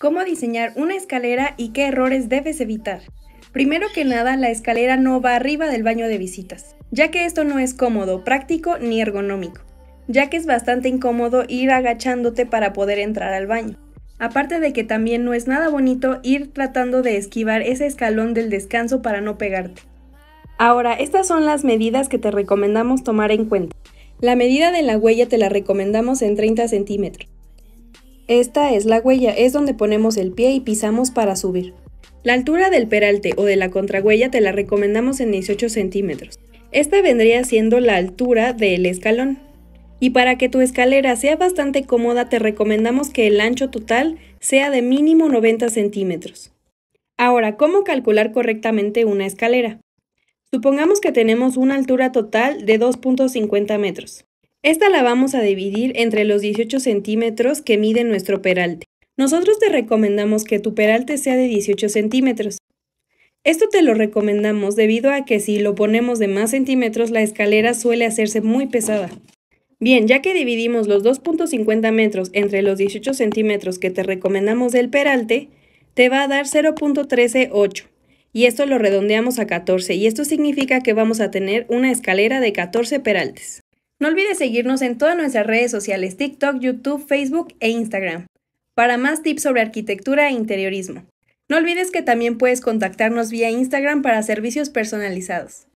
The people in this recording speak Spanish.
¿Cómo diseñar una escalera y qué errores debes evitar? Primero que nada, la escalera no va arriba del baño de visitas, ya que esto no es cómodo, práctico ni ergonómico, ya que es bastante incómodo ir agachándote para poder entrar al baño. Aparte de que también no es nada bonito ir tratando de esquivar ese escalón del descanso para no pegarte. Ahora, estas son las medidas que te recomendamos tomar en cuenta. La medida de la huella te la recomendamos en 30 centímetros. Esta es la huella, es donde ponemos el pie y pisamos para subir. La altura del peralte o de la contrahuella te la recomendamos en 18 centímetros. Esta vendría siendo la altura del escalón. Y para que tu escalera sea bastante cómoda te recomendamos que el ancho total sea de mínimo 90 centímetros. Ahora, ¿cómo calcular correctamente una escalera? Supongamos que tenemos una altura total de 2.50 metros. Esta la vamos a dividir entre los 18 centímetros que mide nuestro peralte. Nosotros te recomendamos que tu peralte sea de 18 centímetros. Esto te lo recomendamos debido a que si lo ponemos de más centímetros la escalera suele hacerse muy pesada. Bien, ya que dividimos los 2.50 metros entre los 18 centímetros que te recomendamos del peralte, te va a dar 0.138 y esto lo redondeamos a 14 y esto significa que vamos a tener una escalera de 14 peraltes. No olvides seguirnos en todas nuestras redes sociales, TikTok, YouTube, Facebook e Instagram, para más tips sobre arquitectura e interiorismo. No olvides que también puedes contactarnos vía Instagram para servicios personalizados.